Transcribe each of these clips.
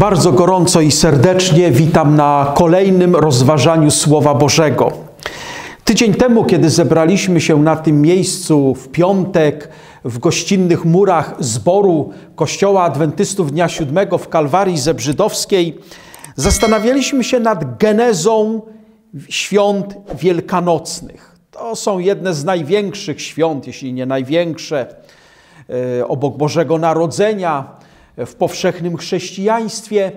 Bardzo gorąco i serdecznie witam na kolejnym rozważaniu Słowa Bożego. Tydzień temu, kiedy zebraliśmy się na tym miejscu w piątek, w gościnnych murach zboru Kościoła Adwentystów Dnia Siódmego w Kalwarii Zebrzydowskiej, zastanawialiśmy się nad genezą świąt wielkanocnych. To są jedne z największych świąt, jeśli nie największe, e, obok Bożego Narodzenia, w powszechnym chrześcijaństwie.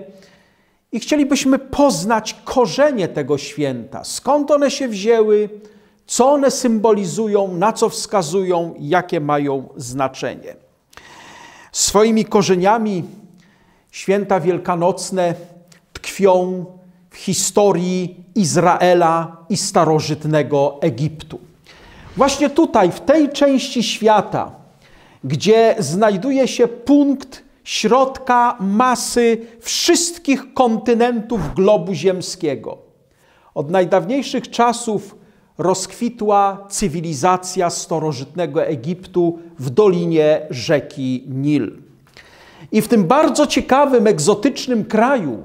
I chcielibyśmy poznać korzenie tego święta, skąd one się wzięły, co one symbolizują, na co wskazują, jakie mają znaczenie. Swoimi korzeniami święta wielkanocne tkwią w historii Izraela i starożytnego Egiptu. Właśnie tutaj, w tej części świata, gdzie znajduje się punkt środka masy wszystkich kontynentów globu ziemskiego. Od najdawniejszych czasów rozkwitła cywilizacja starożytnego Egiptu w dolinie rzeki Nil. I w tym bardzo ciekawym, egzotycznym kraju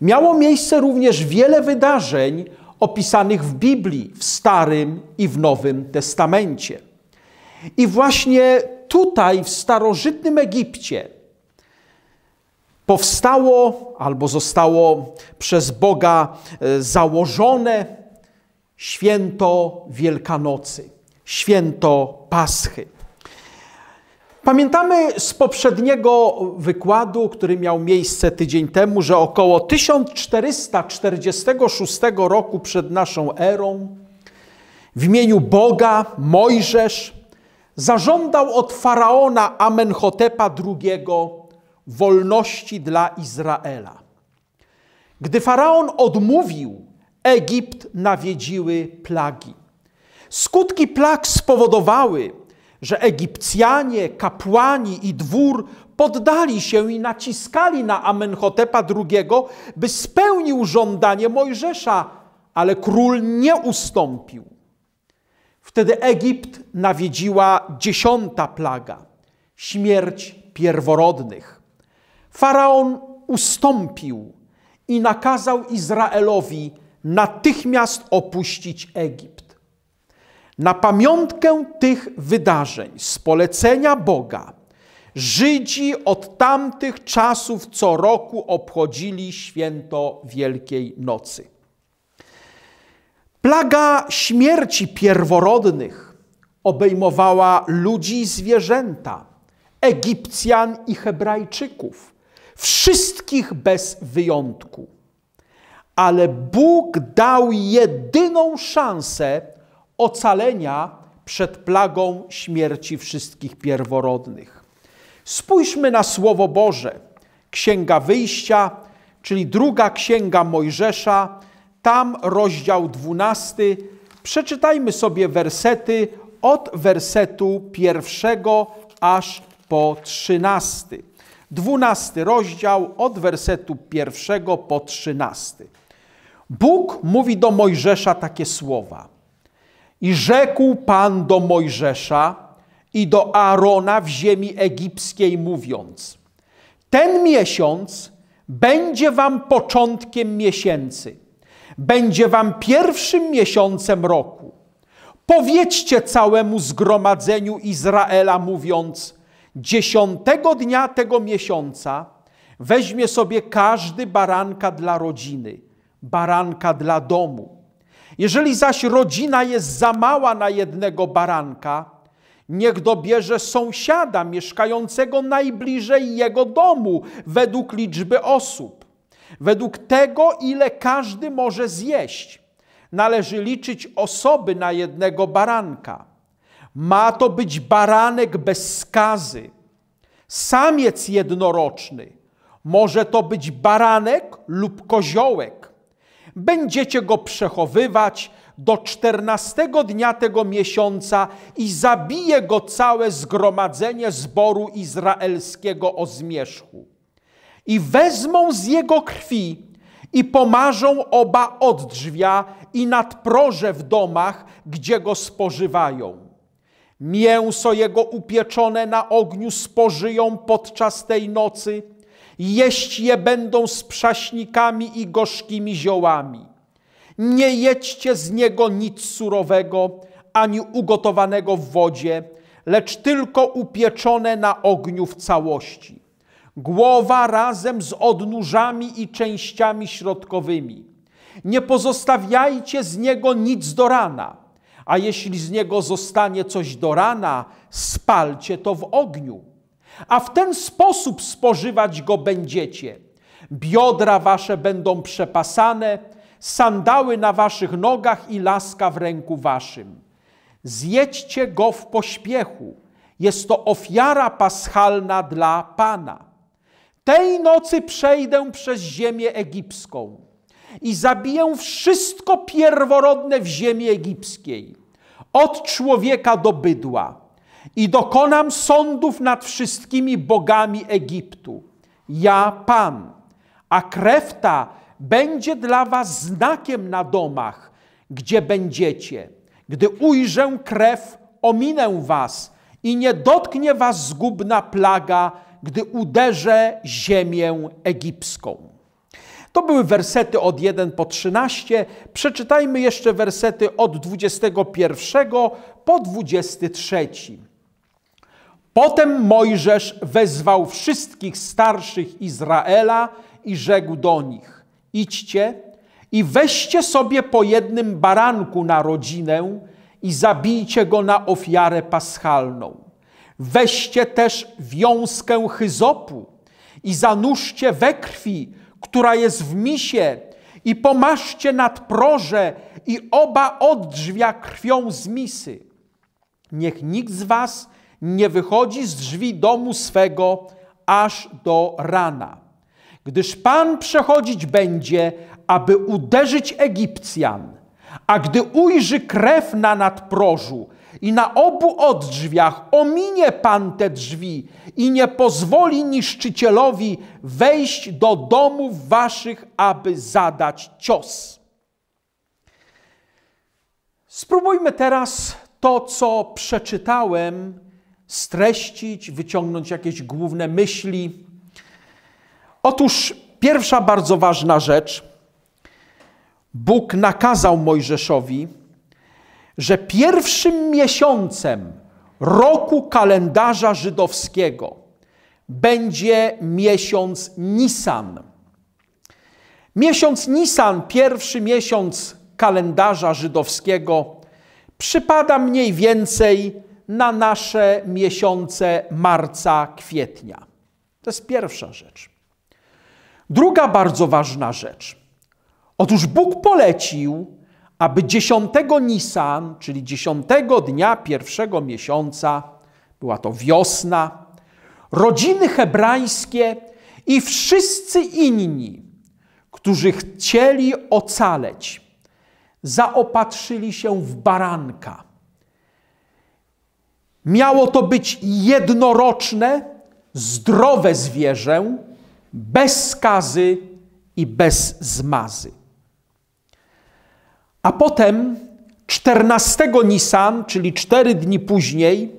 miało miejsce również wiele wydarzeń opisanych w Biblii, w Starym i w Nowym Testamencie. I właśnie tutaj, w starożytnym Egipcie, powstało albo zostało przez Boga e, założone święto Wielkanocy, święto Paschy. Pamiętamy z poprzedniego wykładu, który miał miejsce tydzień temu, że około 1446 roku przed naszą erą w imieniu Boga Mojżesz zażądał od faraona Amenhotepa II wolności dla Izraela. Gdy faraon odmówił, Egipt nawiedziły plagi. Skutki plag spowodowały, że Egipcjanie, kapłani i dwór poddali się i naciskali na Amenhotepa II, by spełnił żądanie Mojżesza, ale król nie ustąpił. Wtedy Egipt nawiedziła dziesiąta plaga śmierć pierworodnych. Faraon ustąpił i nakazał Izraelowi natychmiast opuścić Egipt. Na pamiątkę tych wydarzeń z polecenia Boga Żydzi od tamtych czasów co roku obchodzili święto Wielkiej Nocy. Plaga śmierci pierworodnych obejmowała ludzi i zwierzęta, Egipcjan i Hebrajczyków wszystkich bez wyjątku. Ale Bóg dał jedyną szansę ocalenia przed plagą śmierci wszystkich pierworodnych. Spójrzmy na Słowo Boże. Księga Wyjścia, czyli druga księga Mojżesza, tam rozdział 12. Przeczytajmy sobie wersety od wersetu pierwszego aż po trzynasty. 12 rozdział od wersetu pierwszego po 13. Bóg mówi do Mojżesza takie słowa. I rzekł Pan do Mojżesza i do Aarona w ziemi egipskiej, mówiąc: Ten miesiąc będzie wam początkiem miesięcy, będzie wam pierwszym miesiącem roku. Powiedzcie całemu zgromadzeniu Izraela, mówiąc: Dziesiątego dnia tego miesiąca weźmie sobie każdy baranka dla rodziny, baranka dla domu. Jeżeli zaś rodzina jest za mała na jednego baranka, niech dobierze sąsiada mieszkającego najbliżej jego domu według liczby osób, według tego, ile każdy może zjeść. Należy liczyć osoby na jednego baranka. Ma to być baranek bez skazy, samiec jednoroczny. Może to być baranek lub koziołek. Będziecie go przechowywać do czternastego dnia tego miesiąca i zabije go całe zgromadzenie zboru izraelskiego o zmierzchu. I wezmą z jego krwi i pomarzą oba od drzwia i nad proże w domach, gdzie go spożywają Mięso jego upieczone na ogniu spożyją podczas tej nocy, jeść je będą z prześnikami i gorzkimi ziołami. Nie jedźcie z niego nic surowego, ani ugotowanego w wodzie, lecz tylko upieczone na ogniu w całości. Głowa razem z odnóżami i częściami środkowymi. Nie pozostawiajcie z niego nic do rana a jeśli z niego zostanie coś do rana, spalcie to w ogniu. A w ten sposób spożywać go będziecie. Biodra wasze będą przepasane, sandały na waszych nogach i laska w ręku waszym. Zjedźcie go w pośpiechu. Jest to ofiara paschalna dla Pana. Tej nocy przejdę przez ziemię egipską i zabiję wszystko pierworodne w ziemi egipskiej, od człowieka do bydła i dokonam sądów nad wszystkimi bogami Egiptu. Ja Pan, a krew ta będzie dla was znakiem na domach, gdzie będziecie. Gdy ujrzę krew, ominę was i nie dotknie was zgubna plaga, gdy uderzę ziemię egipską. To były wersety od 1 po 13. Przeczytajmy jeszcze wersety od 21 po 23. Potem Mojżesz wezwał wszystkich starszych Izraela i rzekł do nich: Idźcie i weźcie sobie po jednym baranku na rodzinę i zabijcie go na ofiarę paschalną. Weźcie też wiązkę chyzopu i zanurzcie we krwi która jest w misie, i pomaszcie nad proże i oba od drzwia krwią z misy. Niech nikt z was nie wychodzi z drzwi domu swego aż do rana. Gdyż Pan przechodzić będzie, aby uderzyć Egipcjan, a gdy ujrzy krew na nadprożu, i na obu oddrzwiach ominie Pan te drzwi i nie pozwoli niszczycielowi wejść do domów waszych, aby zadać cios. Spróbujmy teraz to, co przeczytałem, streścić, wyciągnąć jakieś główne myśli. Otóż pierwsza bardzo ważna rzecz. Bóg nakazał Mojżeszowi, że pierwszym miesiącem roku kalendarza żydowskiego będzie miesiąc Nisan. Miesiąc Nisan, pierwszy miesiąc kalendarza żydowskiego, przypada mniej więcej na nasze miesiące marca, kwietnia. To jest pierwsza rzecz. Druga bardzo ważna rzecz. Otóż Bóg polecił aby dziesiątego Nisan, czyli dziesiątego dnia pierwszego miesiąca, była to wiosna, rodziny hebrajskie i wszyscy inni, którzy chcieli ocaleć, zaopatrzyli się w baranka. Miało to być jednoroczne, zdrowe zwierzę, bez skazy i bez zmazy. A potem 14 Nisan, czyli 4 dni później,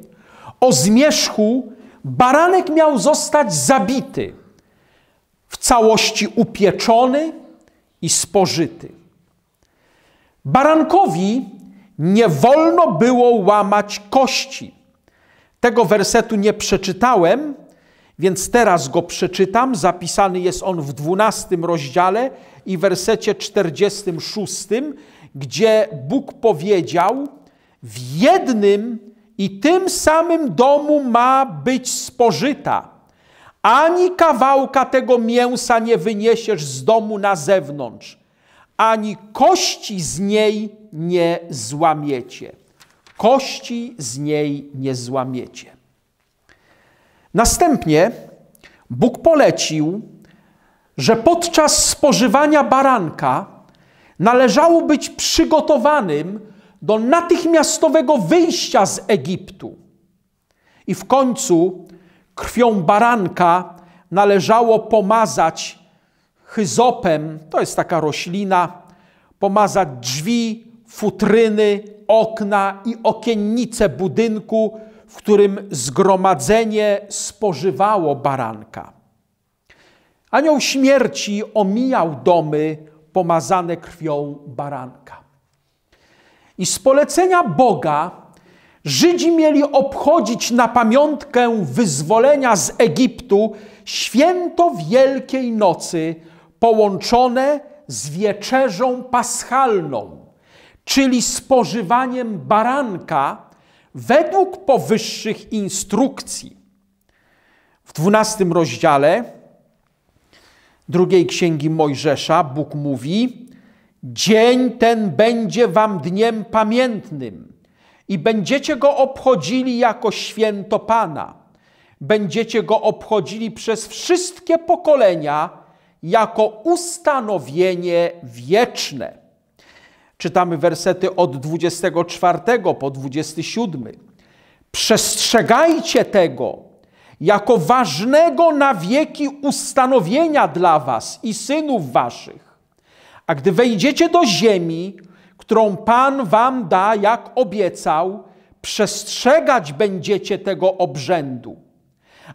o zmierzchu baranek miał zostać zabity, w całości upieczony i spożyty. Barankowi nie wolno było łamać kości. Tego wersetu nie przeczytałem, więc teraz go przeczytam. Zapisany jest on w 12 rozdziale i wersecie 46 gdzie Bóg powiedział: W jednym i tym samym domu ma być spożyta. Ani kawałka tego mięsa nie wyniesiesz z domu na zewnątrz, ani kości z niej nie złamiecie. Kości z niej nie złamiecie. Następnie Bóg polecił, że podczas spożywania baranka należało być przygotowanym do natychmiastowego wyjścia z Egiptu. I w końcu krwią baranka należało pomazać chyzopem, to jest taka roślina, pomazać drzwi, futryny, okna i okiennice budynku, w którym zgromadzenie spożywało baranka. Anioł śmierci omijał domy, pomazane krwią baranka. I z polecenia Boga Żydzi mieli obchodzić na pamiątkę wyzwolenia z Egiptu święto Wielkiej Nocy połączone z wieczerzą paschalną, czyli spożywaniem baranka według powyższych instrukcji. W dwunastym rozdziale drugiej księgi Mojżesza Bóg mówi: Dzień ten będzie wam dniem pamiętnym i będziecie go obchodzili jako święto Pana. Będziecie go obchodzili przez wszystkie pokolenia jako ustanowienie wieczne. Czytamy wersety od 24 po 27. Przestrzegajcie tego, jako ważnego na wieki ustanowienia dla was i synów waszych. A gdy wejdziecie do ziemi, którą Pan wam da, jak obiecał, przestrzegać będziecie tego obrzędu.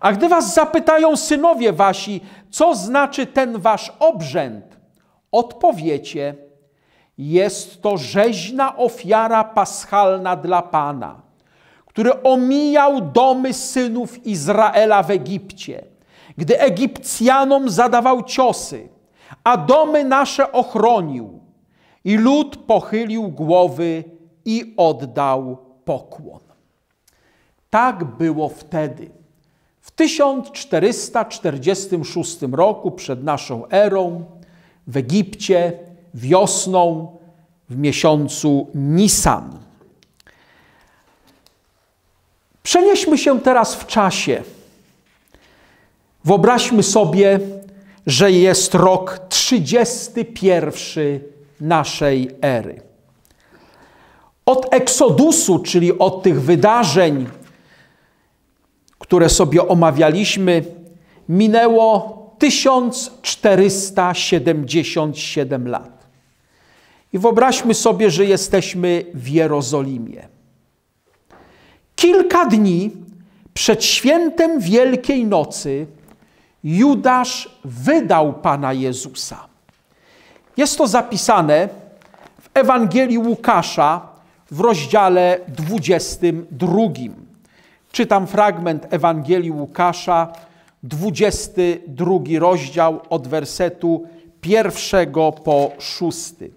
A gdy was zapytają synowie wasi, co znaczy ten wasz obrzęd, odpowiecie: Jest to rzeźna ofiara paschalna dla Pana który omijał domy synów Izraela w Egipcie, gdy Egipcjanom zadawał ciosy, a domy nasze ochronił. I lud pochylił głowy i oddał pokłon. Tak było wtedy. W 1446 roku przed naszą erą w Egipcie wiosną w miesiącu Nisan. Przenieśmy się teraz w czasie. Wyobraźmy sobie, że jest rok 31 naszej ery. Od Eksodusu, czyli od tych wydarzeń, które sobie omawialiśmy, minęło 1477 lat. I wyobraźmy sobie, że jesteśmy w Jerozolimie. Kilka dni przed świętem Wielkiej Nocy Judasz wydał Pana Jezusa. Jest to zapisane w Ewangelii Łukasza w rozdziale 22. Czytam fragment Ewangelii Łukasza, 22 rozdział od wersetu pierwszego po szósty.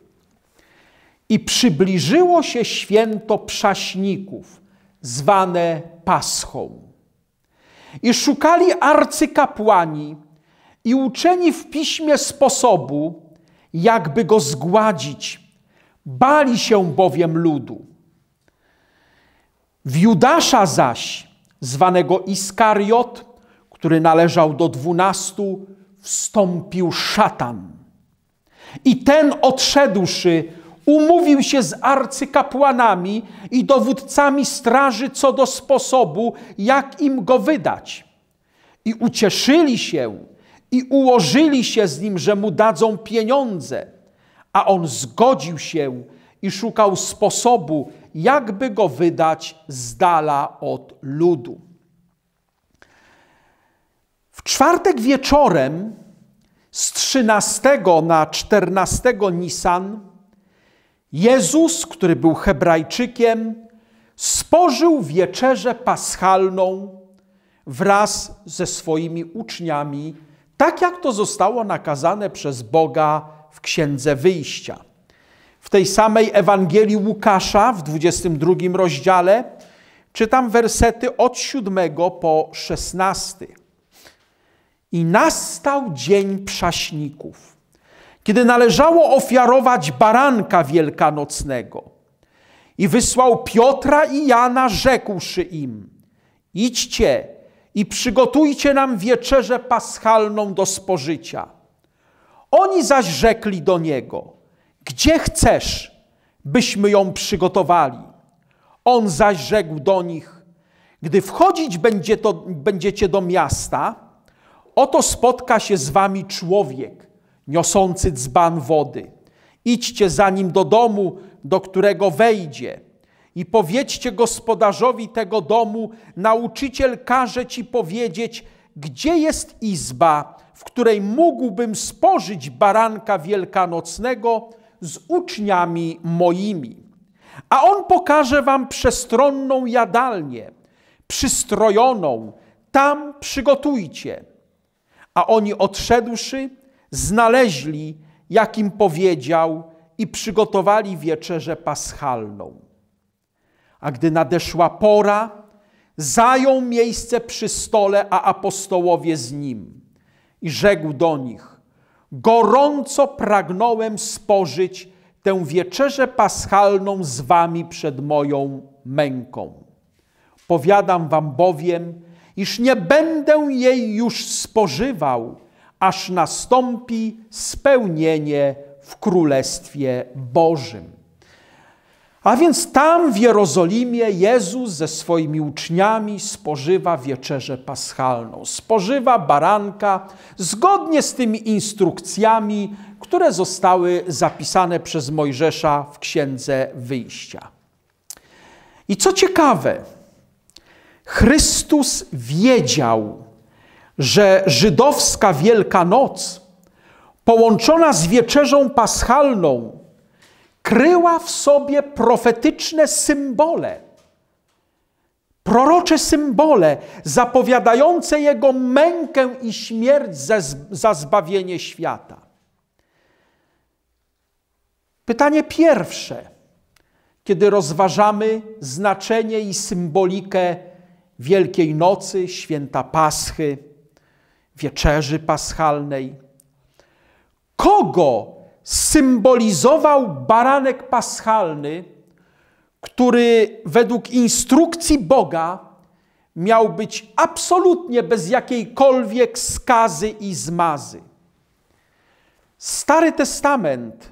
I przybliżyło się święto przaśników zwane Paschą. I szukali arcykapłani i uczeni w piśmie sposobu, jakby go zgładzić. Bali się bowiem ludu. W Judasza zaś, zwanego Iskariot, który należał do dwunastu, wstąpił szatan. I ten odszedłszy, umówił się z arcykapłanami i dowódcami straży co do sposobu, jak im go wydać. I ucieszyli się i ułożyli się z nim, że mu dadzą pieniądze, a on zgodził się i szukał sposobu, jakby go wydać z dala od ludu. W czwartek wieczorem z 13 na 14 Nisan Jezus, który był Hebrajczykiem, spożył wieczerzę paschalną wraz ze swoimi uczniami, tak jak to zostało nakazane przez Boga w Księdze Wyjścia. W tej samej Ewangelii Łukasza w 22 rozdziale czytam wersety od 7 po 16. I nastał dzień przaśników kiedy należało ofiarować baranka wielkanocnego. I wysłał Piotra i Jana, rzekłszy im: Idźcie i przygotujcie nam wieczerzę paschalną do spożycia. Oni zaś rzekli do niego: Gdzie chcesz, byśmy ją przygotowali? On zaś rzekł do nich: Gdy wchodzić będzie to, będziecie do miasta, oto spotka się z wami człowiek niosący dzban wody. Idźcie za nim do domu, do którego wejdzie. I powiedzcie gospodarzowi tego domu, nauczyciel każe ci powiedzieć, gdzie jest izba, w której mógłbym spożyć baranka wielkanocnego z uczniami moimi. A on pokaże wam przestronną jadalnię, przystrojoną, tam przygotujcie. A oni odszedłszy, znaleźli, jak im powiedział, i przygotowali wieczerzę paschalną. A gdy nadeszła pora, zajął miejsce przy stole, a apostołowie z nim. I rzekł do nich: Gorąco pragnąłem spożyć tę wieczerzę paschalną z wami przed moją męką. Powiadam wam bowiem, iż nie będę jej już spożywał aż nastąpi spełnienie w Królestwie Bożym. A więc tam w Jerozolimie Jezus ze swoimi uczniami spożywa wieczerzę paschalną, spożywa baranka zgodnie z tymi instrukcjami, które zostały zapisane przez Mojżesza w Księdze Wyjścia. I co ciekawe, Chrystus wiedział, że żydowska Wielkanoc, połączona z wieczerzą paschalną, kryła w sobie profetyczne symbole, prorocze symbole zapowiadające jego mękę i śmierć za zbawienie świata. Pytanie pierwsze, kiedy rozważamy znaczenie i symbolikę Wielkiej Nocy, święta Paschy wieczerzy paschalnej. Kogo symbolizował baranek paschalny, który według instrukcji Boga miał być absolutnie bez jakiejkolwiek skazy i zmazy? Stary Testament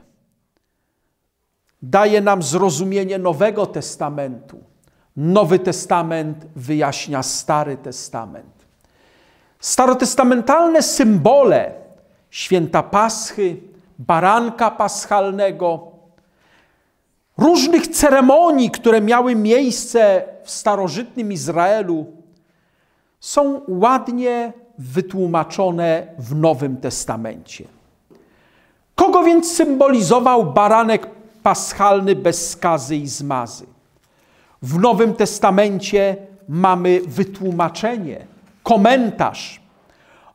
daje nam zrozumienie Nowego Testamentu. Nowy Testament wyjaśnia Stary Testament. Starotestamentalne symbole święta Paschy, baranka paschalnego, różnych ceremonii, które miały miejsce w starożytnym Izraelu, są ładnie wytłumaczone w Nowym Testamencie. Kogo więc symbolizował baranek paschalny bez skazy i zmazy? W Nowym Testamencie mamy wytłumaczenie – komentarz.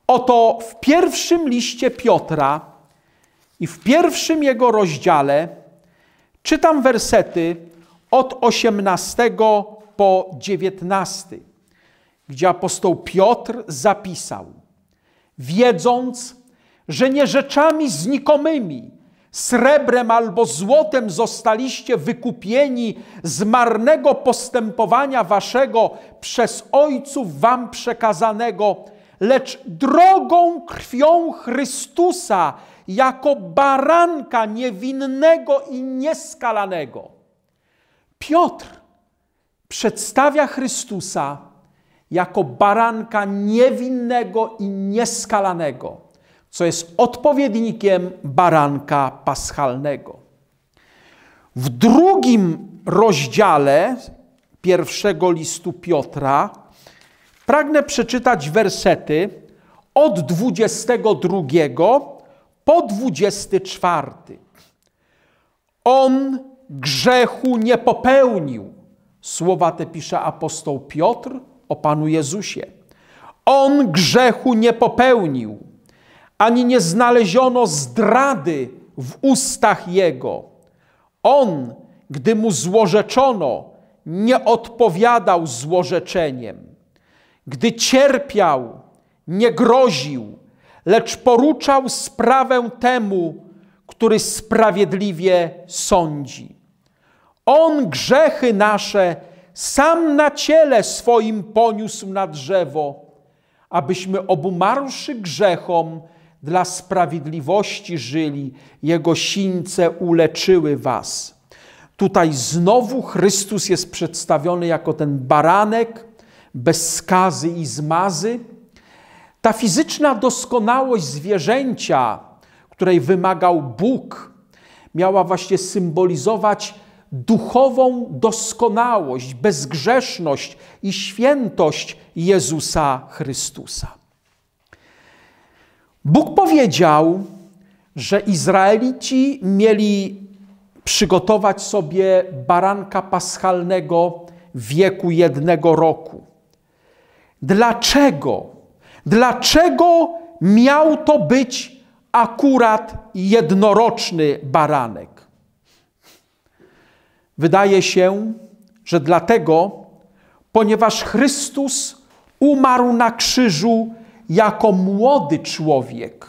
Oto w pierwszym liście Piotra i w pierwszym jego rozdziale czytam wersety od 18 po 19, gdzie apostoł Piotr zapisał: Wiedząc, że nie rzeczami znikomymi srebrem albo złotem zostaliście wykupieni z marnego postępowania waszego przez ojców wam przekazanego, lecz drogą krwią Chrystusa jako baranka niewinnego i nieskalanego. Piotr przedstawia Chrystusa jako baranka niewinnego i nieskalanego co jest odpowiednikiem baranka paschalnego. W drugim rozdziale pierwszego listu Piotra pragnę przeczytać wersety od 22 po 24. On grzechu nie popełnił. Słowa te pisze apostoł Piotr o Panu Jezusie. On grzechu nie popełnił ani nie znaleziono zdrady w ustach jego. On, gdy mu złorzeczono, nie odpowiadał złorzeczeniem. Gdy cierpiał, nie groził, lecz poruczał sprawę temu, który sprawiedliwie sądzi. On grzechy nasze sam na ciele swoim poniósł na drzewo, abyśmy obumarłszy grzechom, dla sprawiedliwości żyli, Jego sińce uleczyły was. Tutaj znowu Chrystus jest przedstawiony jako ten baranek bez skazy i zmazy. Ta fizyczna doskonałość zwierzęcia, której wymagał Bóg, miała właśnie symbolizować duchową doskonałość, bezgrzeszność i świętość Jezusa Chrystusa. Bóg powiedział, że Izraelici mieli przygotować sobie baranka paschalnego wieku jednego roku. Dlaczego? Dlaczego miał to być akurat jednoroczny baranek? Wydaje się, że dlatego, ponieważ Chrystus umarł na krzyżu jako młody człowiek.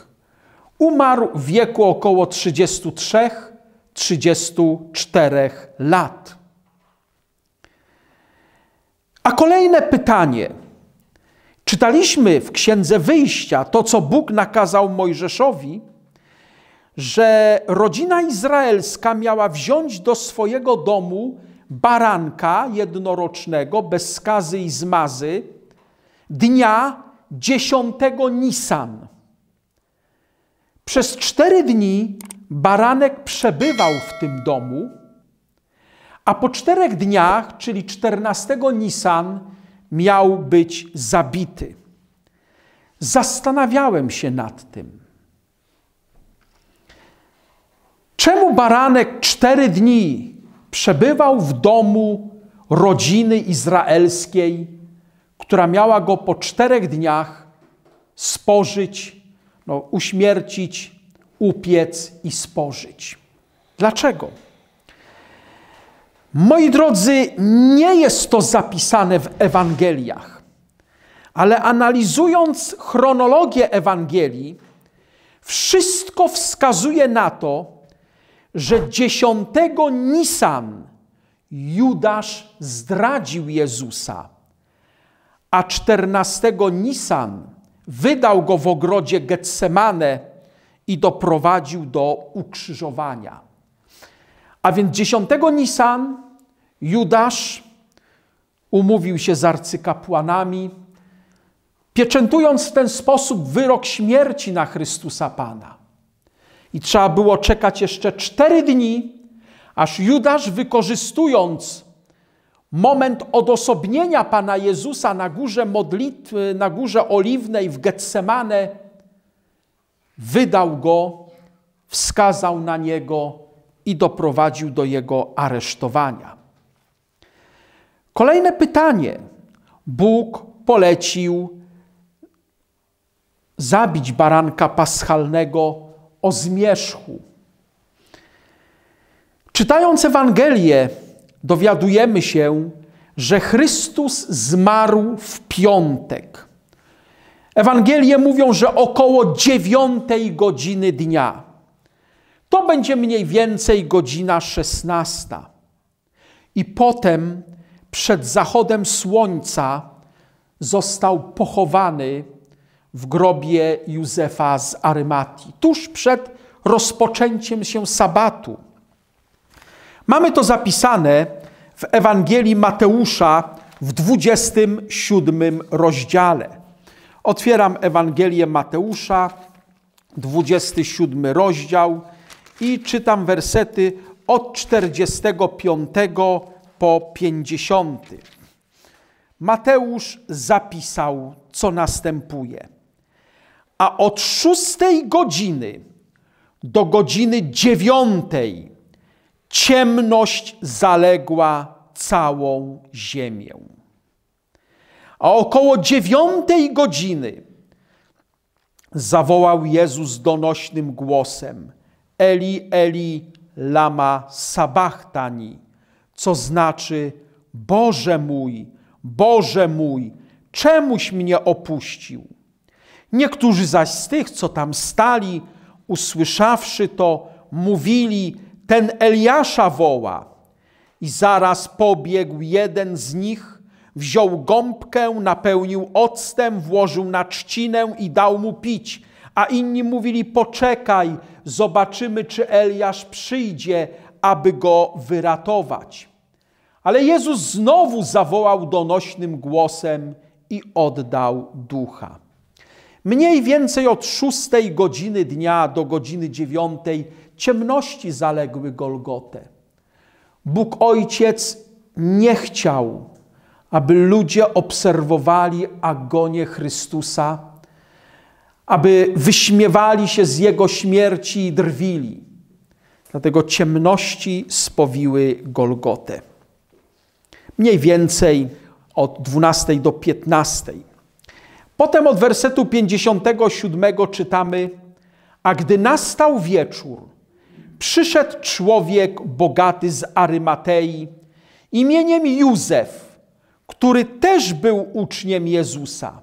Umarł w wieku około 33-34 lat. A kolejne pytanie. Czytaliśmy w Księdze Wyjścia to, co Bóg nakazał Mojżeszowi, że rodzina izraelska miała wziąć do swojego domu baranka jednorocznego bez skazy i zmazy dnia 10 Nisan. Przez cztery dni baranek przebywał w tym domu, a po czterech dniach, czyli 14 Nisan, miał być zabity. Zastanawiałem się nad tym. Czemu baranek cztery dni przebywał w domu rodziny izraelskiej która miała go po czterech dniach spożyć, no, uśmiercić, upiec i spożyć. Dlaczego? Moi drodzy, nie jest to zapisane w Ewangeliach, ale analizując chronologię Ewangelii, wszystko wskazuje na to, że dziesiątego Nisan Judasz zdradził Jezusa a 14 Nisan wydał go w ogrodzie Getsemane i doprowadził do ukrzyżowania. A więc 10 Nisan Judasz umówił się z arcykapłanami, pieczętując w ten sposób wyrok śmierci na Chrystusa Pana. I trzeba było czekać jeszcze cztery dni, aż Judasz, wykorzystując moment odosobnienia Pana Jezusa na górze modlitwy, na górze oliwnej w Getsemane, wydał go, wskazał na niego i doprowadził do jego aresztowania. Kolejne pytanie. Bóg polecił zabić baranka paschalnego o zmierzchu. Czytając Ewangelię, dowiadujemy się, że Chrystus zmarł w piątek. Ewangelie mówią, że około dziewiątej godziny dnia. To będzie mniej więcej godzina szesnasta. I potem przed zachodem słońca został pochowany w grobie Józefa z Arymatii, tuż przed rozpoczęciem się sabatu. Mamy to zapisane w Ewangelii Mateusza w 27 rozdziale. Otwieram Ewangelię Mateusza, 27 rozdział i czytam wersety od 45 po 50. Mateusz zapisał, co następuje. A od szóstej godziny do godziny dziewiątej ciemność zaległa całą ziemię. A około dziewiątej godziny zawołał Jezus donośnym głosem: Eli, Eli, lama sabachtani, co znaczy: Boże mój, Boże mój, czemuś mnie opuścił. Niektórzy zaś z tych, co tam stali, usłyszawszy to, mówili: ten Eliasza woła. I zaraz pobiegł jeden z nich, wziął gąbkę, napełnił octem, włożył na trzcinę i dał mu pić. A inni mówili: Poczekaj, zobaczymy, czy Eliasz przyjdzie, aby go wyratować. Ale Jezus znowu zawołał donośnym głosem i oddał ducha. Mniej więcej od szóstej godziny dnia do godziny dziewiątej ciemności zaległy Golgotę. Bóg Ojciec nie chciał, aby ludzie obserwowali agonię Chrystusa, aby wyśmiewali się z Jego śmierci i drwili. Dlatego ciemności spowiły Golgotę. Mniej więcej od 12 do 15. Potem od wersetu 57 czytamy: A gdy nastał wieczór, przyszedł człowiek bogaty z Arymatei imieniem Józef, który też był uczniem Jezusa.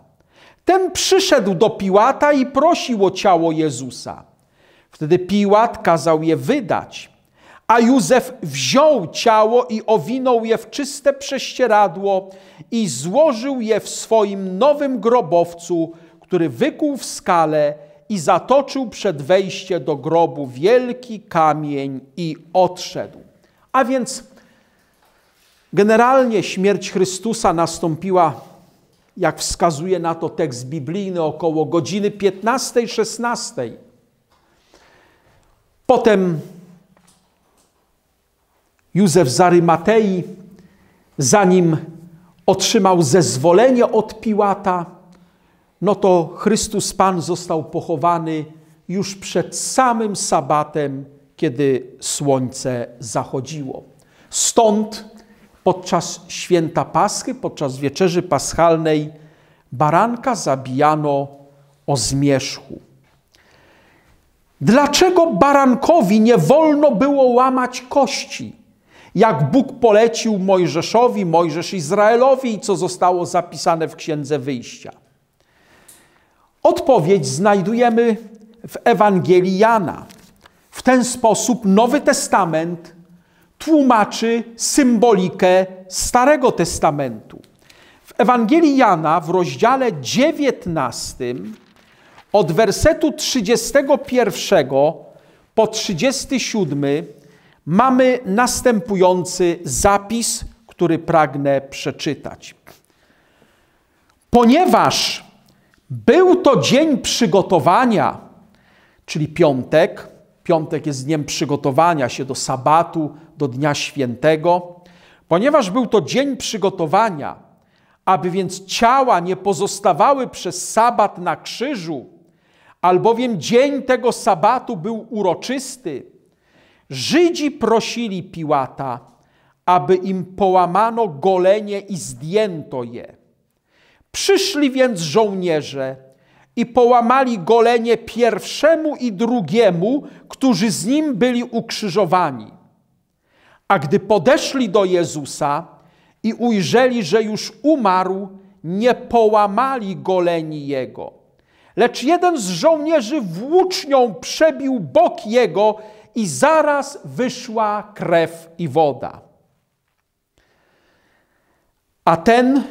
Ten przyszedł do Piłata i prosił o ciało Jezusa. Wtedy Piłat kazał je wydać, a Józef wziął ciało i owinął je w czyste prześcieradło i złożył je w swoim nowym grobowcu, który wykuł w skale i zatoczył przed wejście do grobu wielki kamień i odszedł. A więc generalnie śmierć Chrystusa nastąpiła, jak wskazuje na to tekst biblijny, około godziny 15-16. Potem Józef z Arymatei, zanim otrzymał zezwolenie od Piłata, no to Chrystus Pan został pochowany już przed samym sabatem, kiedy słońce zachodziło. Stąd podczas święta Paschy, podczas wieczerzy paschalnej, baranka zabijano o zmierzchu. Dlaczego barankowi nie wolno było łamać kości? Jak Bóg polecił Mojżeszowi, Mojżesz Izraelowi i co zostało zapisane w Księdze Wyjścia. Odpowiedź znajdujemy w Ewangelii Jana. W ten sposób Nowy Testament tłumaczy symbolikę Starego Testamentu. W Ewangelii Jana w rozdziale 19 od wersetu 31 po 37 mamy następujący zapis, który pragnę przeczytać. Ponieważ był to dzień przygotowania, czyli piątek. Piątek jest dniem przygotowania się do sabatu, do dnia świętego, ponieważ był to dzień przygotowania, aby więc ciała nie pozostawały przez sabat na krzyżu, albowiem dzień tego sabatu był uroczysty. Żydzi prosili Piłata, aby im połamano golenie i zdjęto je. Przyszli więc żołnierze i połamali golenie pierwszemu i drugiemu, którzy z nim byli ukrzyżowani. A gdy podeszli do Jezusa i ujrzeli, że już umarł, nie połamali goleni jego. Lecz jeden z żołnierzy włócznią przebił bok jego i zaraz wyszła krew i woda. A ten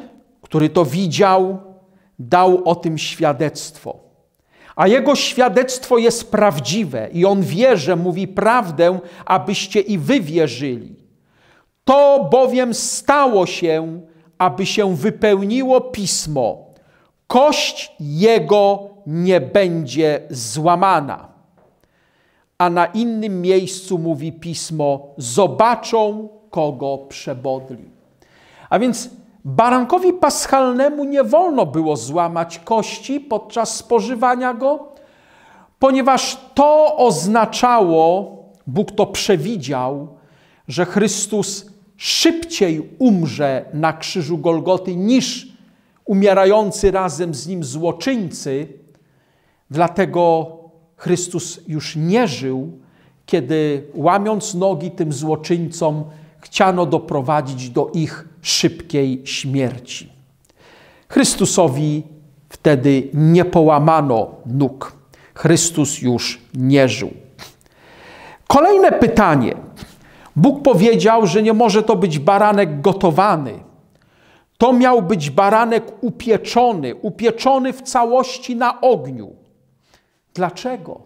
który to widział, dał o tym świadectwo. A jego świadectwo jest prawdziwe i on wie, że mówi prawdę, abyście i wy wierzyli. To bowiem stało się, aby się wypełniło pismo. Kość jego nie będzie złamana. A na innym miejscu mówi pismo: Zobaczą, kogo przebodli. A więc Barankowi paschalnemu nie wolno było złamać kości podczas spożywania go, ponieważ to oznaczało, Bóg to przewidział, że Chrystus szybciej umrze na krzyżu Golgoty niż umierający razem z nim złoczyńcy. Dlatego Chrystus już nie żył, kiedy łamiąc nogi tym złoczyńcom, chciano doprowadzić do ich szybkiej śmierci. Chrystusowi wtedy nie połamano nóg. Chrystus już nie żył. Kolejne pytanie. Bóg powiedział, że nie może to być baranek gotowany. To miał być baranek upieczony, upieczony w całości na ogniu. Dlaczego?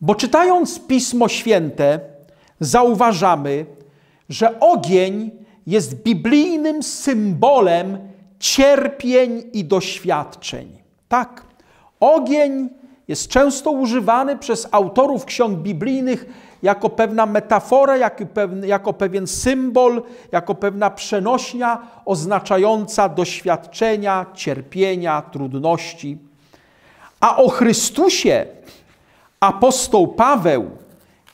Bo czytając Pismo Święte, zauważamy, że ogień jest biblijnym symbolem cierpień i doświadczeń. Tak, ogień jest często używany przez autorów ksiąg biblijnych jako pewna metafora, jako pewien symbol, jako pewna przenośnia oznaczająca doświadczenia, cierpienia, trudności. A o Chrystusie apostoł Paweł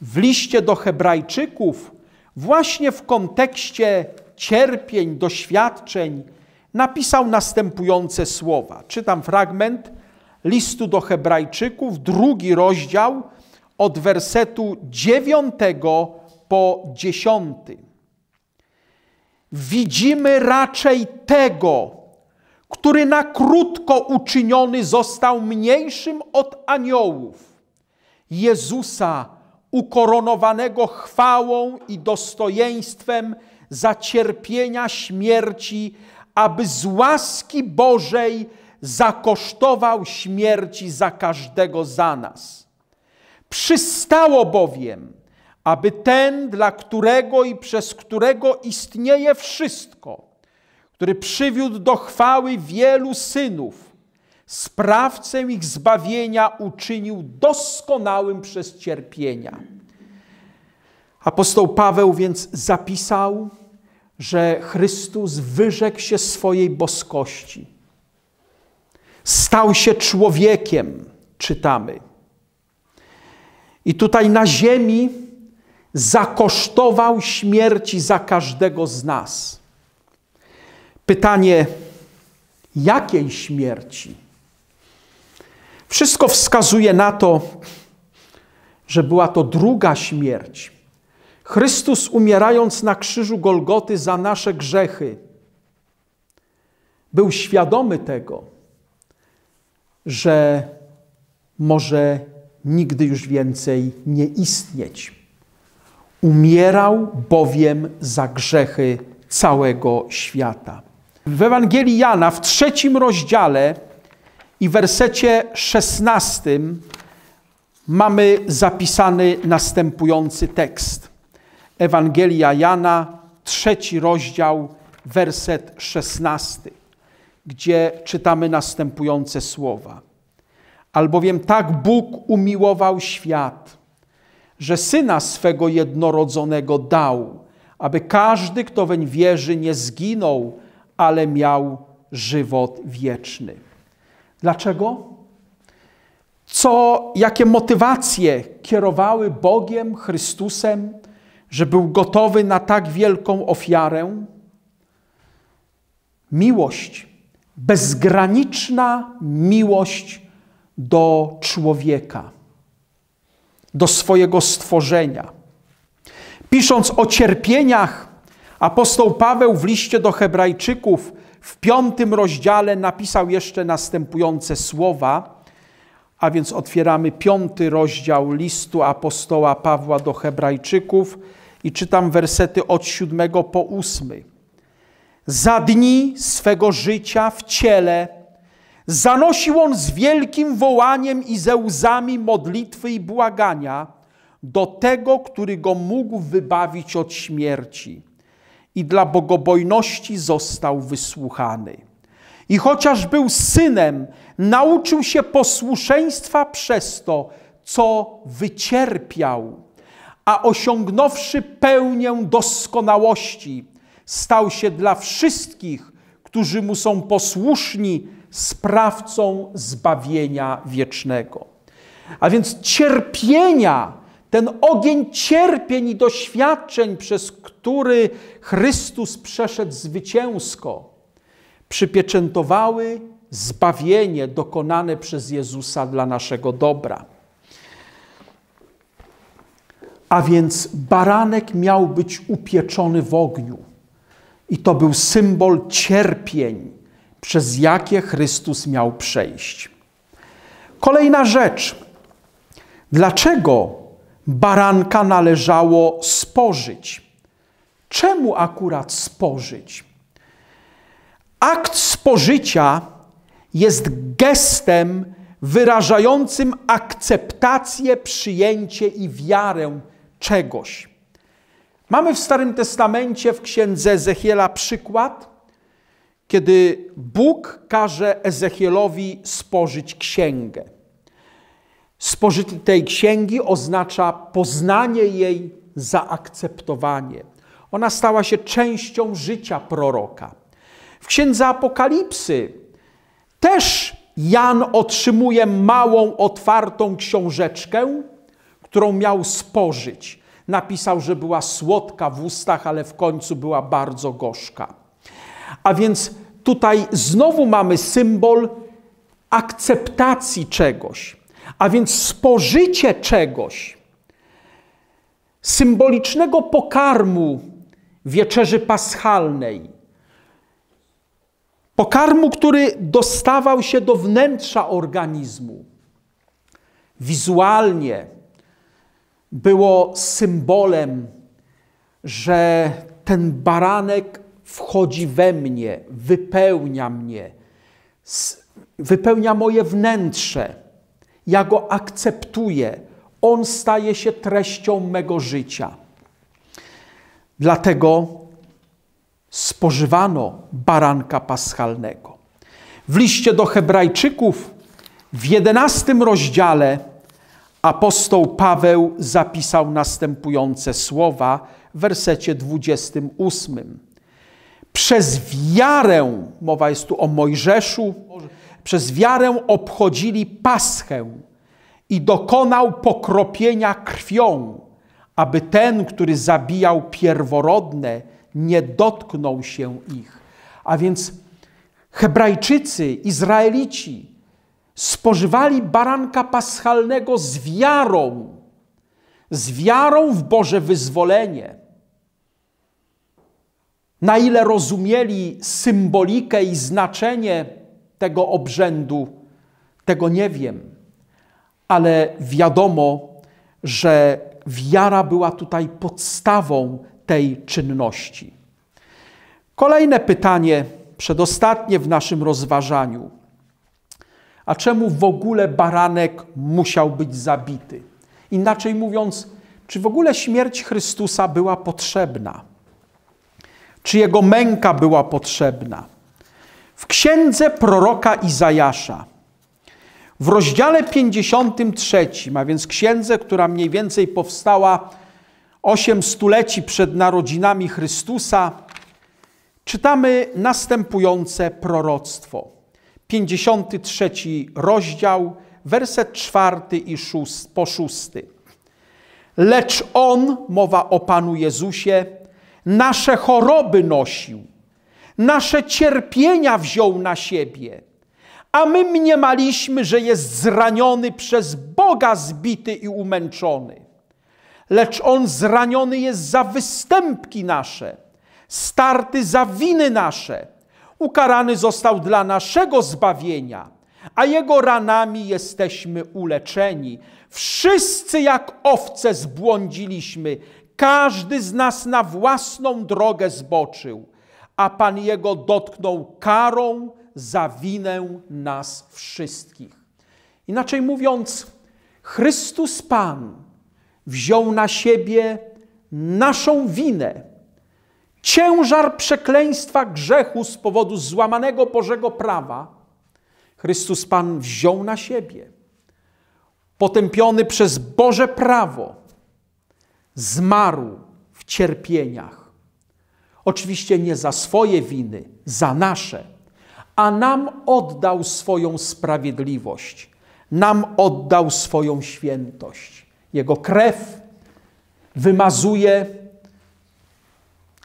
w liście do Hebrajczyków, właśnie w kontekście cierpień, doświadczeń, napisał następujące słowa. Czytam fragment listu do Hebrajczyków, drugi rozdział, od wersetu dziewiątego po dziesiąty. Widzimy raczej tego, który na krótko uczyniony został mniejszym od aniołów, Jezusa, ukoronowanego chwałą i dostojeństwem za cierpienia śmierci, aby z łaski Bożej zakosztował śmierci za każdego za nas. Przystało bowiem, aby ten, dla którego i przez którego istnieje wszystko, który przywiódł do chwały wielu synów, Sprawcę ich zbawienia uczynił doskonałym przez cierpienia. Apostoł Paweł więc zapisał, że Chrystus wyrzekł się swojej boskości. Stał się człowiekiem, czytamy. I tutaj na ziemi zakosztował śmierci za każdego z nas. Pytanie, jakiej śmierci? Wszystko wskazuje na to, że była to druga śmierć. Chrystus umierając na krzyżu Golgoty za nasze grzechy, był świadomy tego, że może nigdy już więcej nie istnieć. Umierał bowiem za grzechy całego świata. W Ewangelii Jana w trzecim rozdziale i w wersecie 16 mamy zapisany następujący tekst. Ewangelia Jana, trzeci rozdział, werset 16, gdzie czytamy następujące słowa. Albowiem tak Bóg umiłował świat, że syna swego jednorodzonego dał, aby każdy, kto weń wierzy, nie zginął, ale miał żywot wieczny. Dlaczego? Co, jakie motywacje kierowały Bogiem, Chrystusem, że był gotowy na tak wielką ofiarę? Miłość, bezgraniczna miłość do człowieka, do swojego stworzenia. Pisząc o cierpieniach, apostoł Paweł w liście do Hebrajczyków w piątym rozdziale napisał jeszcze następujące słowa, a więc otwieramy piąty rozdział listu apostoła Pawła do Hebrajczyków i czytam wersety od siódmego po ósmy. Za dni swego życia w ciele zanosił on z wielkim wołaniem i ze łzami modlitwy i błagania do tego, który go mógł wybawić od śmierci i dla bogobojności został wysłuchany. I chociaż był synem, nauczył się posłuszeństwa przez to, co wycierpiał, a osiągnąwszy pełnię doskonałości, stał się dla wszystkich, którzy mu są posłuszni, sprawcą zbawienia wiecznego. A więc cierpienia ten ogień cierpień i doświadczeń, przez który Chrystus przeszedł zwycięsko, przypieczętowały zbawienie dokonane przez Jezusa dla naszego dobra. A więc baranek miał być upieczony w ogniu. I to był symbol cierpień, przez jakie Chrystus miał przejść. Kolejna rzecz. Dlaczego baranka należało spożyć. Czemu akurat spożyć? Akt spożycia jest gestem wyrażającym akceptację, przyjęcie i wiarę czegoś. Mamy w Starym Testamencie w księdze Ezechiela przykład, kiedy Bóg każe Ezechielowi spożyć księgę spożytej księgi oznacza poznanie jej, zaakceptowanie. Ona stała się częścią życia proroka. W księdze Apokalipsy też Jan otrzymuje małą, otwartą książeczkę, którą miał spożyć. Napisał, że była słodka w ustach, ale w końcu była bardzo gorzka. A więc tutaj znowu mamy symbol akceptacji czegoś. A więc spożycie czegoś, symbolicznego pokarmu wieczerzy paschalnej, pokarmu, który dostawał się do wnętrza organizmu, wizualnie było symbolem, że ten baranek wchodzi we mnie, wypełnia mnie, wypełnia moje wnętrze ja go akceptuję. On staje się treścią mego życia. Dlatego spożywano baranka paschalnego. W liście do Hebrajczyków w jedenastym rozdziale apostoł Paweł zapisał następujące słowa w wersecie 28. Przez wiarę, mowa jest tu o Mojżeszu, przez wiarę obchodzili paschę i dokonał pokropienia krwią, aby ten, który zabijał pierworodne, nie dotknął się ich. A więc Hebrajczycy, Izraelici spożywali baranka paschalnego z wiarą, z wiarą w Boże wyzwolenie. Na ile rozumieli symbolikę i znaczenie tego obrzędu, tego nie wiem. Ale wiadomo, że wiara była tutaj podstawą tej czynności. Kolejne pytanie, przedostatnie w naszym rozważaniu. A czemu w ogóle baranek musiał być zabity? Inaczej mówiąc, czy w ogóle śmierć Chrystusa była potrzebna? Czy jego męka była potrzebna? w księdze proroka Izajasza. W rozdziale 53, a więc księdze, która mniej więcej powstała osiem stuleci przed narodzinami Chrystusa, czytamy następujące proroctwo. 53 rozdział, werset 4 i 6, po 6. Lecz On, mowa o Panu Jezusie, nasze choroby nosił – nasze cierpienia wziął na siebie. A my mniemaliśmy, że jest zraniony przez Boga zbity i umęczony. Lecz on zraniony jest za występki nasze, starty za winy nasze. Ukarany został dla naszego zbawienia, a jego ranami jesteśmy uleczeni. Wszyscy jak owce zbłądziliśmy, każdy z nas na własną drogę zboczył a Pan Jego dotknął karą za winę nas wszystkich. Inaczej mówiąc, Chrystus Pan wziął na siebie naszą winę, ciężar przekleństwa grzechu z powodu złamanego Bożego prawa. Chrystus Pan wziął na siebie, potępiony przez Boże prawo, zmarł w cierpieniach Oczywiście nie za swoje winy, za nasze, a nam oddał swoją sprawiedliwość, nam oddał swoją świętość. Jego krew wymazuje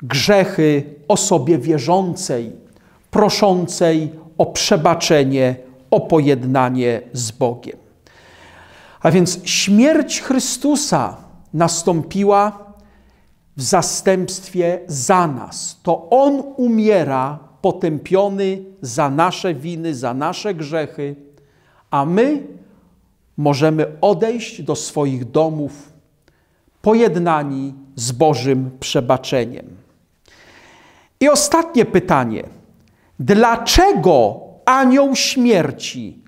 grzechy osobie wierzącej, proszącej o przebaczenie, o pojednanie z Bogiem. A więc śmierć Chrystusa nastąpiła w zastępstwie za nas. To On umiera potępiony za nasze winy, za nasze grzechy, a my możemy odejść do swoich domów pojednani z Bożym przebaczeniem. I ostatnie pytanie. Dlaczego anioł śmierci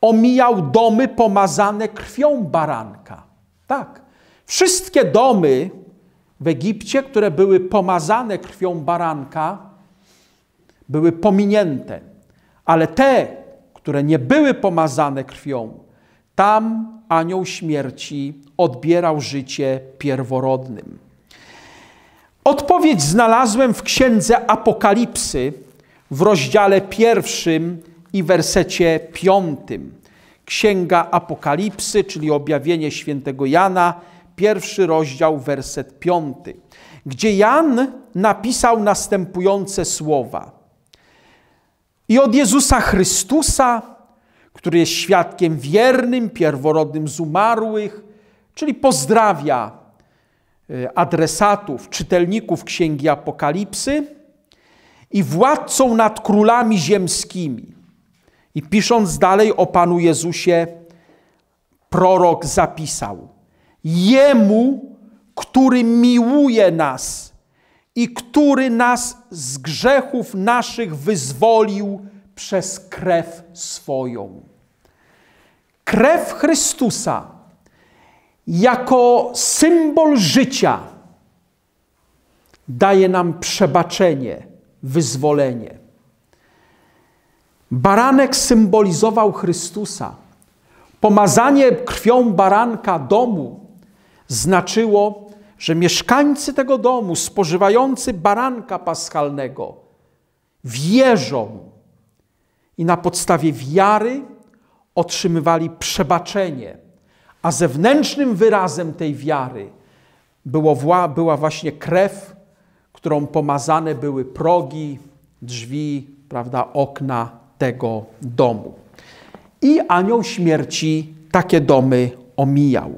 omijał domy pomazane krwią baranka? Tak. Wszystkie domy, w Egipcie, które były pomazane krwią baranka, były pominięte. Ale te, które nie były pomazane krwią, tam anioł śmierci odbierał życie pierworodnym. Odpowiedź znalazłem w księdze Apokalipsy w rozdziale pierwszym i wersecie piątym. Księga Apokalipsy, czyli objawienie świętego Jana, pierwszy rozdział, werset piąty, gdzie Jan napisał następujące słowa. I od Jezusa Chrystusa, który jest świadkiem wiernym, pierworodnym z umarłych, czyli pozdrawia e, adresatów, czytelników Księgi Apokalipsy i władcą nad królami ziemskimi. I pisząc dalej o Panu Jezusie, prorok zapisał – Jemu, który miłuje nas i który nas z grzechów naszych wyzwolił przez krew swoją. Krew Chrystusa jako symbol życia daje nam przebaczenie, wyzwolenie. Baranek symbolizował Chrystusa. Pomazanie krwią baranka domu znaczyło, że mieszkańcy tego domu, spożywający baranka paschalnego, wierzą i na podstawie wiary otrzymywali przebaczenie, a zewnętrznym wyrazem tej wiary było, była właśnie krew, którą pomazane były progi, drzwi, prawda, okna tego domu. I anioł śmierci takie domy omijał.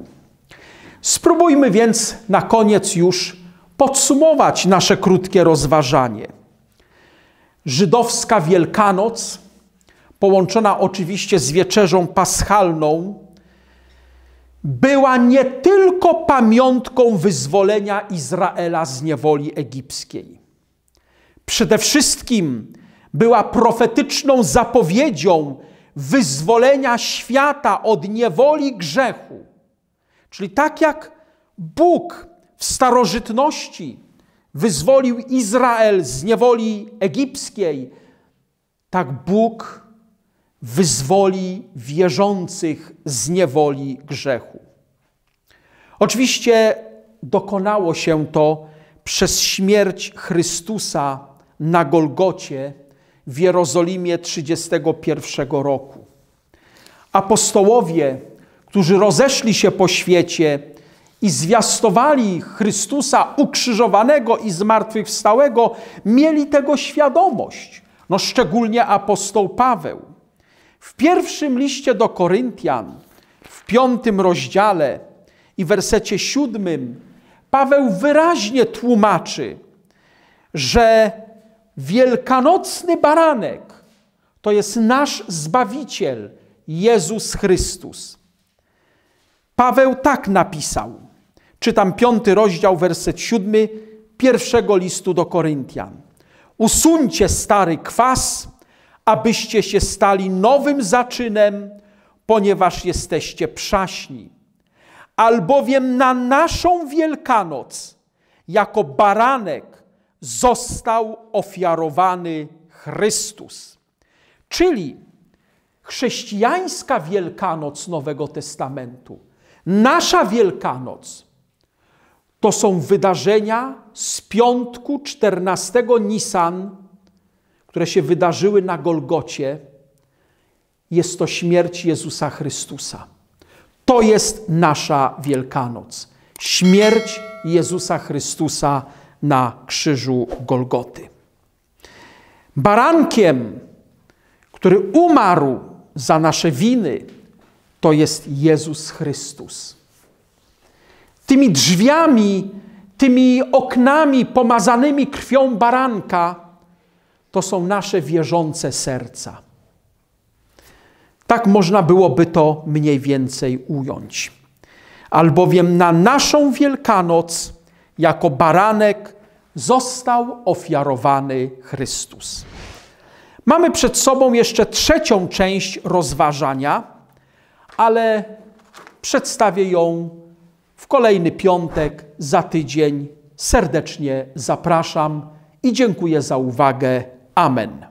Spróbujmy więc na koniec już podsumować nasze krótkie rozważanie. Żydowska Wielkanoc, połączona oczywiście z wieczerzą paschalną, była nie tylko pamiątką wyzwolenia Izraela z niewoli egipskiej. Przede wszystkim była profetyczną zapowiedzią wyzwolenia świata od niewoli grzechu Czyli tak jak Bóg w starożytności wyzwolił Izrael z niewoli egipskiej, tak Bóg wyzwoli wierzących z niewoli grzechu. Oczywiście dokonało się to przez śmierć Chrystusa na Golgocie w Jerozolimie 31 roku. Apostołowie którzy rozeszli się po świecie i zwiastowali Chrystusa ukrzyżowanego i zmartwychwstałego, mieli tego świadomość. No szczególnie apostoł Paweł. W pierwszym liście do Koryntian, w piątym rozdziale i wersecie siódmym, Paweł wyraźnie tłumaczy, że wielkanocny baranek to jest nasz Zbawiciel, Jezus Chrystus. Paweł tak napisał. Czytam piąty rozdział, werset siódmy pierwszego listu do Koryntian. Usuńcie stary kwas, abyście się stali nowym zaczynem, ponieważ jesteście przaśni. Albowiem na naszą Wielkanoc, jako baranek, został ofiarowany Chrystus. Czyli chrześcijańska Wielkanoc Nowego Testamentu Nasza Wielkanoc to są wydarzenia z piątku 14 Nisan, które się wydarzyły na Golgocie. Jest to śmierć Jezusa Chrystusa. To jest nasza Wielkanoc. Śmierć Jezusa Chrystusa na krzyżu Golgoty. Barankiem, który umarł za nasze winy, to jest Jezus Chrystus. Tymi drzwiami, tymi oknami pomazanymi krwią baranka, to są nasze wierzące serca. Tak można byłoby to mniej więcej ująć. Albowiem na naszą Wielkanoc, jako baranek, został ofiarowany Chrystus. Mamy przed sobą jeszcze trzecią część rozważania ale przedstawię ją w kolejny piątek za tydzień. Serdecznie zapraszam i dziękuję za uwagę. Amen.